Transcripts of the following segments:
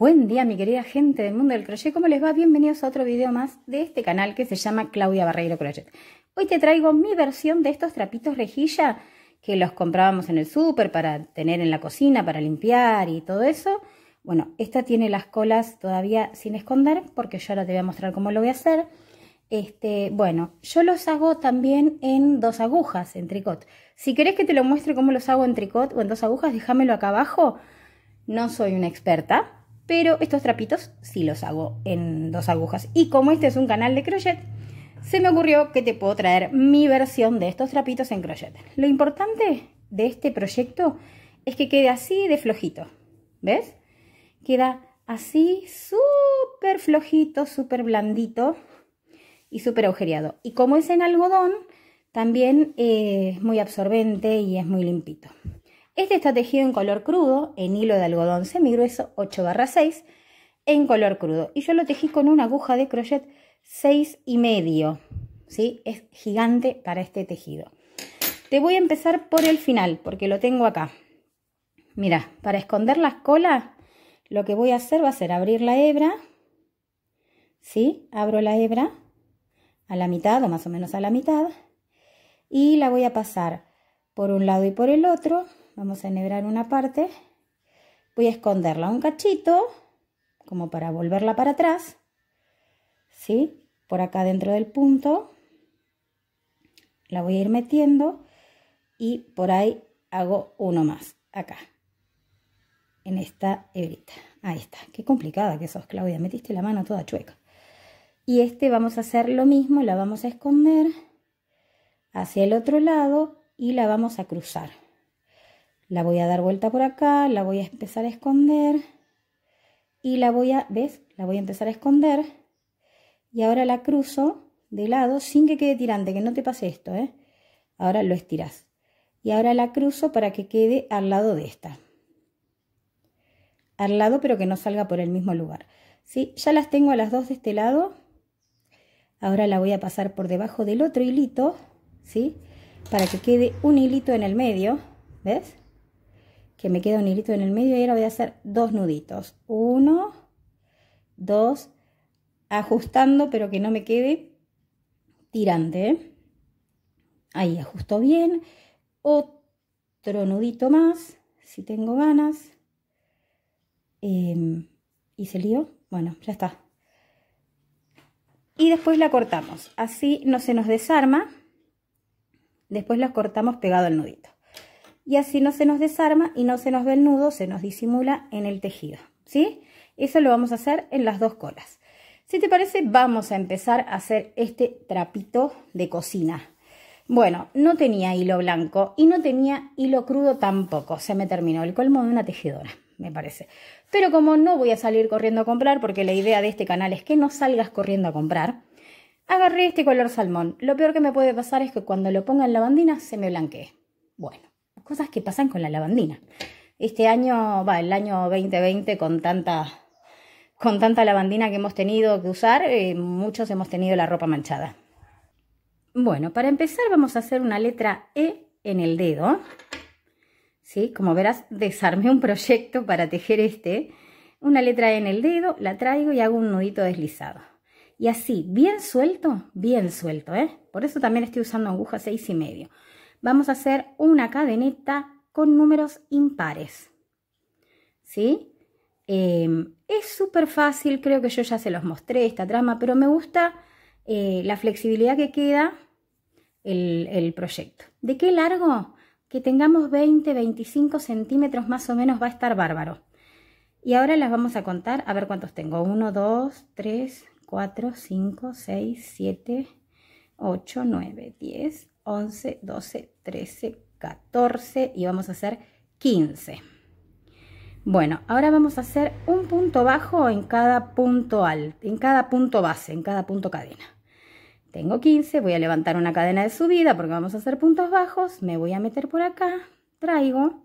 Buen día mi querida gente del mundo del crochet, ¿cómo les va? Bienvenidos a otro video más de este canal que se llama Claudia Barreiro Crochet. Hoy te traigo mi versión de estos trapitos rejilla que los comprábamos en el súper para tener en la cocina, para limpiar y todo eso. Bueno, esta tiene las colas todavía sin esconder porque yo ahora te voy a mostrar cómo lo voy a hacer. Este, bueno, yo los hago también en dos agujas, en tricot. Si querés que te lo muestre cómo los hago en tricot o en dos agujas, déjamelo acá abajo. No soy una experta, pero estos trapitos sí los hago en dos agujas. Y como este es un canal de crochet, se me ocurrió que te puedo traer mi versión de estos trapitos en crochet. Lo importante de este proyecto es que quede así de flojito, ¿ves? Queda así súper flojito, súper blandito y súper agujereado. Y como es en algodón, también eh, es muy absorbente y es muy limpito. Este está tejido en color crudo, en hilo de algodón grueso 8 barra 6, en color crudo. Y yo lo tejí con una aguja de crochet 6 y medio. ¿sí? Es gigante para este tejido. Te voy a empezar por el final, porque lo tengo acá. Mira, para esconder las colas, lo que voy a hacer va a ser abrir la hebra. ¿Sí? Abro la hebra a la mitad o más o menos a la mitad. Y la voy a pasar por un lado y por el otro Vamos a enhebrar una parte. Voy a esconderla un cachito, como para volverla para atrás. ¿Sí? Por acá dentro del punto. La voy a ir metiendo y por ahí hago uno más. Acá. En esta hebrita. Ahí está. Qué complicada que sos, Claudia. Metiste la mano toda chueca. Y este vamos a hacer lo mismo. La vamos a esconder hacia el otro lado y la vamos a cruzar. La voy a dar vuelta por acá, la voy a empezar a esconder. Y la voy a, ¿ves? La voy a empezar a esconder. Y ahora la cruzo de lado sin que quede tirante, que no te pase esto, ¿eh? Ahora lo estiras. Y ahora la cruzo para que quede al lado de esta. Al lado, pero que no salga por el mismo lugar. ¿Sí? Ya las tengo a las dos de este lado. Ahora la voy a pasar por debajo del otro hilito, ¿sí? Para que quede un hilito en el medio, ¿ves? que me queda un hilito en el medio y ahora voy a hacer dos nuditos. Uno, dos, ajustando pero que no me quede tirante. Ahí ajusto bien. Otro nudito más, si tengo ganas. Em, ¿Y se lío? Bueno, ya está. Y después la cortamos. Así no se nos desarma. Después la cortamos pegado al nudito y así no se nos desarma y no se nos ve el nudo, se nos disimula en el tejido, ¿sí? Eso lo vamos a hacer en las dos colas. Si te parece, vamos a empezar a hacer este trapito de cocina. Bueno, no tenía hilo blanco y no tenía hilo crudo tampoco. Se me terminó el colmo de una tejedora, me parece. Pero como no voy a salir corriendo a comprar, porque la idea de este canal es que no salgas corriendo a comprar, agarré este color salmón. Lo peor que me puede pasar es que cuando lo ponga en la bandina se me blanquee. Bueno, cosas que pasan con la lavandina. Este año, va, el año 2020 con tanta, con tanta lavandina que hemos tenido que usar, eh, muchos hemos tenido la ropa manchada. Bueno, para empezar vamos a hacer una letra E en el dedo. ¿Sí? Como verás, desarmé un proyecto para tejer este. Una letra E en el dedo, la traigo y hago un nudito deslizado. Y así, bien suelto, bien suelto, ¿eh? Por eso también estoy usando aguja seis y medio vamos a hacer una cadeneta con números impares. ¿Sí? Eh, es súper fácil, creo que yo ya se los mostré esta trama, pero me gusta eh, la flexibilidad que queda el, el proyecto. ¿De qué largo? Que tengamos 20, 25 centímetros más o menos va a estar bárbaro. Y ahora las vamos a contar, a ver cuántos tengo. 1, 2, 3, 4, 5, 6, 7, 8, 9, 10, 11, 12, 13, 14 y vamos a hacer 15. Bueno, ahora vamos a hacer un punto bajo en cada punto alto, en cada punto base, en cada punto cadena. Tengo 15, voy a levantar una cadena de subida porque vamos a hacer puntos bajos, me voy a meter por acá, traigo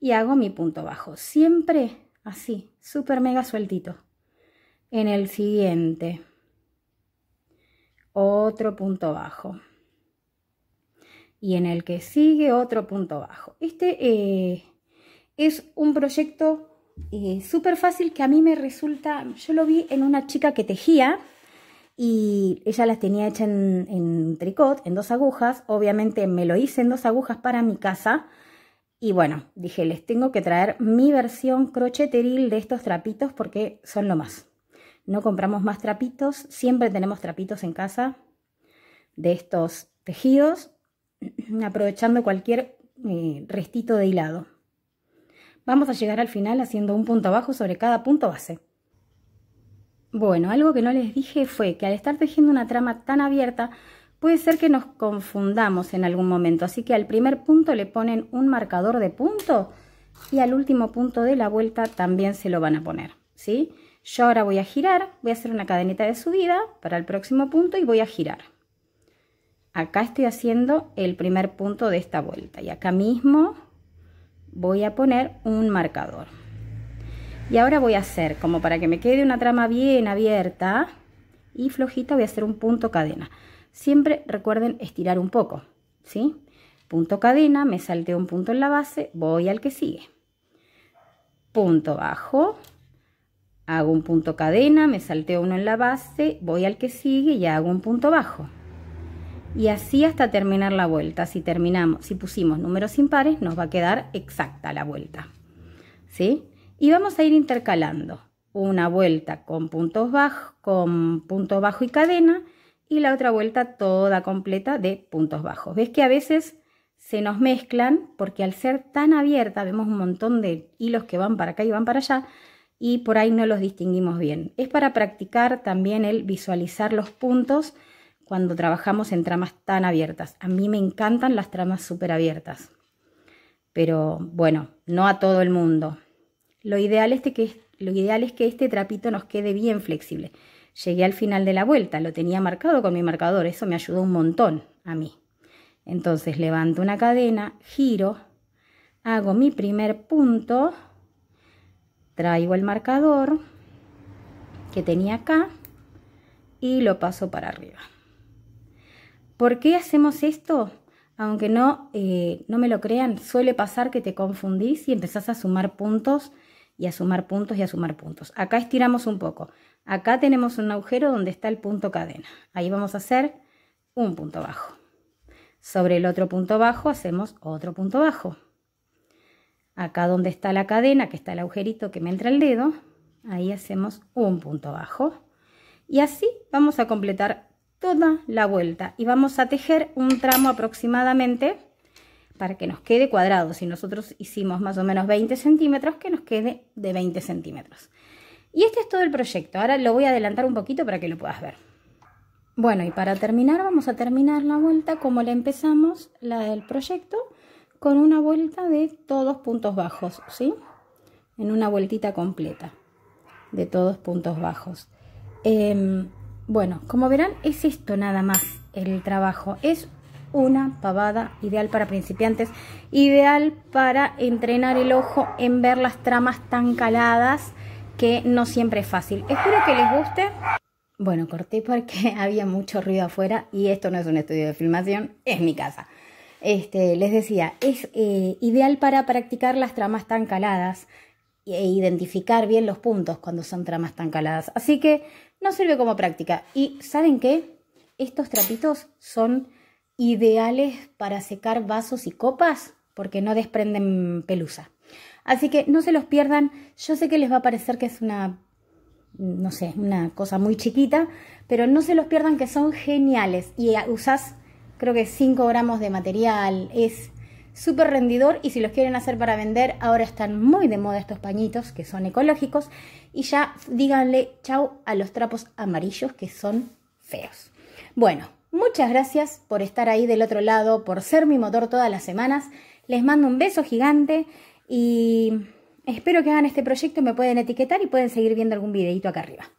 y hago mi punto bajo. Siempre así, súper mega sueltito. En el siguiente, otro punto bajo y en el que sigue otro punto bajo. Este eh, es un proyecto eh, súper fácil que a mí me resulta, yo lo vi en una chica que tejía y ella las tenía hechas en, en tricot, en dos agujas, obviamente me lo hice en dos agujas para mi casa y bueno, dije, les tengo que traer mi versión crocheteril de estos trapitos porque son lo más. No compramos más trapitos, siempre tenemos trapitos en casa de estos tejidos aprovechando cualquier eh, restito de hilado. Vamos a llegar al final haciendo un punto abajo sobre cada punto base. Bueno, algo que no les dije fue que al estar tejiendo una trama tan abierta, puede ser que nos confundamos en algún momento. Así que al primer punto le ponen un marcador de punto y al último punto de la vuelta también se lo van a poner, ¿sí? Yo ahora voy a girar, voy a hacer una cadeneta de subida para el próximo punto y voy a girar acá estoy haciendo el primer punto de esta vuelta y acá mismo voy a poner un marcador y ahora voy a hacer como para que me quede una trama bien abierta y flojita voy a hacer un punto cadena siempre recuerden estirar un poco ¿sí? punto cadena me salteo un punto en la base voy al que sigue punto bajo hago un punto cadena me salteo uno en la base voy al que sigue y hago un punto bajo y así hasta terminar la vuelta. Si terminamos, si pusimos números impares, nos va a quedar exacta la vuelta. ¿Sí? Y vamos a ir intercalando una vuelta con puntos bajos, con punto bajo y cadena y la otra vuelta toda completa de puntos bajos. ¿Ves que a veces se nos mezclan porque al ser tan abierta vemos un montón de hilos que van para acá y van para allá y por ahí no los distinguimos bien. Es para practicar también el visualizar los puntos cuando trabajamos en tramas tan abiertas. A mí me encantan las tramas súper abiertas, pero bueno, no a todo el mundo. Lo ideal, es que, lo ideal es que este trapito nos quede bien flexible. Llegué al final de la vuelta, lo tenía marcado con mi marcador, eso me ayudó un montón a mí. Entonces levanto una cadena, giro, hago mi primer punto, traigo el marcador que tenía acá y lo paso para arriba. ¿Por qué hacemos esto? Aunque no, eh, no me lo crean, suele pasar que te confundís y empezás a sumar puntos y a sumar puntos y a sumar puntos. Acá estiramos un poco. Acá tenemos un agujero donde está el punto cadena. Ahí vamos a hacer un punto bajo. Sobre el otro punto bajo hacemos otro punto bajo. Acá donde está la cadena, que está el agujerito que me entra el dedo, ahí hacemos un punto bajo. Y así vamos a completar toda la vuelta y vamos a tejer un tramo aproximadamente para que nos quede cuadrado. Si nosotros hicimos más o menos 20 centímetros, que nos quede de 20 centímetros. Y este es todo el proyecto. Ahora lo voy a adelantar un poquito para que lo puedas ver. Bueno, y para terminar, vamos a terminar la vuelta como la empezamos, la del proyecto, con una vuelta de todos puntos bajos, ¿sí? En una vueltita completa de todos puntos bajos. Em, bueno, como verán, es esto nada más el trabajo. Es una pavada ideal para principiantes, ideal para entrenar el ojo en ver las tramas tan caladas que no siempre es fácil. Espero que les guste. Bueno, corté porque había mucho ruido afuera y esto no es un estudio de filmación, es mi casa. Este, les decía, es eh, ideal para practicar las tramas tan caladas e identificar bien los puntos cuando son tramas tan caladas. Así que no sirve como práctica. Y ¿saben qué? Estos trapitos son ideales para secar vasos y copas porque no desprenden pelusa. Así que no se los pierdan. Yo sé que les va a parecer que es una, no sé, una cosa muy chiquita, pero no se los pierdan que son geniales. Y eh, usas creo que 5 gramos de material. Es súper rendidor y si los quieren hacer para vender, ahora están muy de moda estos pañitos que son ecológicos y ya díganle chau a los trapos amarillos que son feos. Bueno, muchas gracias por estar ahí del otro lado, por ser mi motor todas las semanas. Les mando un beso gigante y espero que hagan este proyecto, me pueden etiquetar y pueden seguir viendo algún videito acá arriba.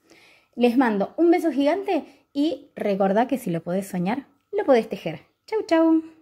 Les mando un beso gigante y recordad que si lo podés soñar, lo podés tejer. Chau, chau.